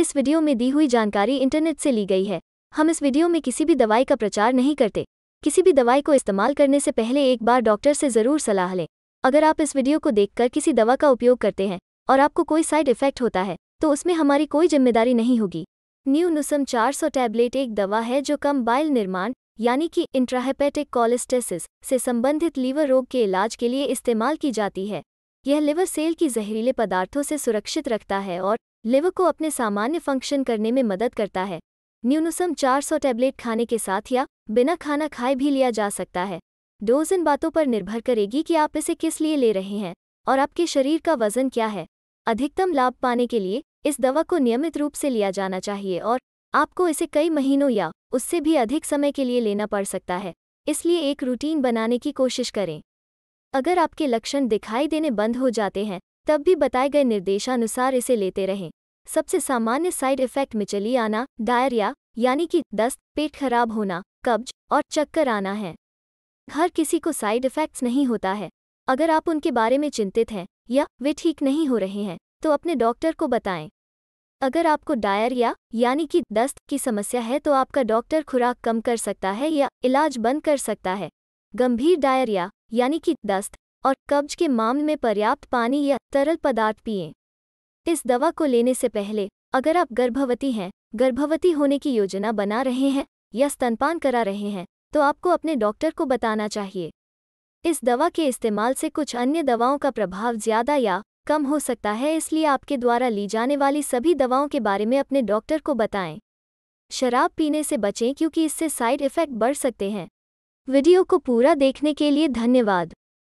इस वीडियो में दी हुई जानकारी इंटरनेट से ली गई है हम इस वीडियो में किसी भी दवाई का प्रचार नहीं करते किसी भी दवाई को इस्तेमाल करने से पहले एक बार डॉक्टर से ज़रूर सलाह लें अगर आप इस वीडियो को देखकर किसी दवा का उपयोग करते हैं और आपको कोई साइड इफेक्ट होता है तो उसमें हमारी कोई जिम्मेदारी नहीं होगी न्यू नुसम 400 टैबलेट एक दवा है जो कम बाइल निर्माण यानी कि इंट्राहेपेटिक कोलेस्टेसिस से संबंधित लीवर रोग के इलाज के लिए इस्तेमाल की जाती है यह लिवर सेल की जहरीले पदार्थों से सुरक्षित रखता है और लिवर को अपने सामान्य फंक्शन करने में मदद करता है न्यूनसम 400 टैबलेट खाने के साथ या बिना खाना खाए भी लिया जा सकता है डोज इन बातों पर निर्भर करेगी कि आप इसे किस लिए ले रहे हैं और आपके शरीर का वजन क्या है अधिकतम लाभ पाने के लिए इस दवा को नियमित रूप से लिया जाना चाहिए और आपको इसे कई महीनों या उससे भी अधिक समय के लिए लेना पड़ सकता है इसलिए एक रूटीन बनाने की कोशिश करें अगर आपके लक्षण दिखाई देने बंद हो जाते हैं तब भी बताए गए निर्देशानुसार इसे लेते रहें सबसे सामान्य साइड इफेक्ट में चली आना डायरिया यानी कि दस्त पेट खराब होना कब्ज और चक्कर आना है हर किसी को साइड इफेक्ट्स नहीं होता है अगर आप उनके बारे में चिंतित हैं या वे ठीक नहीं हो रहे हैं तो अपने डॉक्टर को बताएं अगर आपको डायरिया यानी कि दस्त की समस्या है तो आपका डॉक्टर खुराक कम कर सकता है या इलाज बंद कर सकता है गंभीर डायरिया यानी कि दस्त और कब्ज के मामले में पर्याप्त पानी या तरल पदार्थ पिएं इस दवा को लेने से पहले अगर आप गर्भवती हैं गर्भवती होने की योजना बना रहे हैं या स्तनपान करा रहे हैं तो आपको अपने डॉक्टर को बताना चाहिए इस दवा के इस्तेमाल से कुछ अन्य दवाओं का प्रभाव ज़्यादा या कम हो सकता है इसलिए आपके द्वारा ली जाने वाली सभी दवाओं के बारे में अपने डॉक्टर को बताएं शराब पीने से बचें क्योंकि इससे साइड इफ़ेक्ट बढ़ सकते हैं वीडियो को पूरा देखने के लिए धन्यवाद